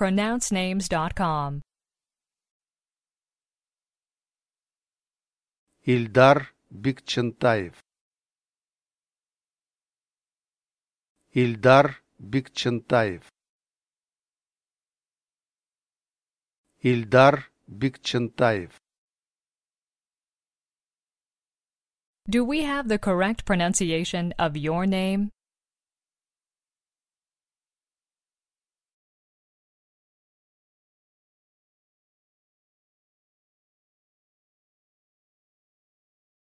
pronouncenames.com. Ильдар Бикчентаев Ильдар Бикчентаев Ильдар Бикчентаев Do we have the correct pronunciation of your name?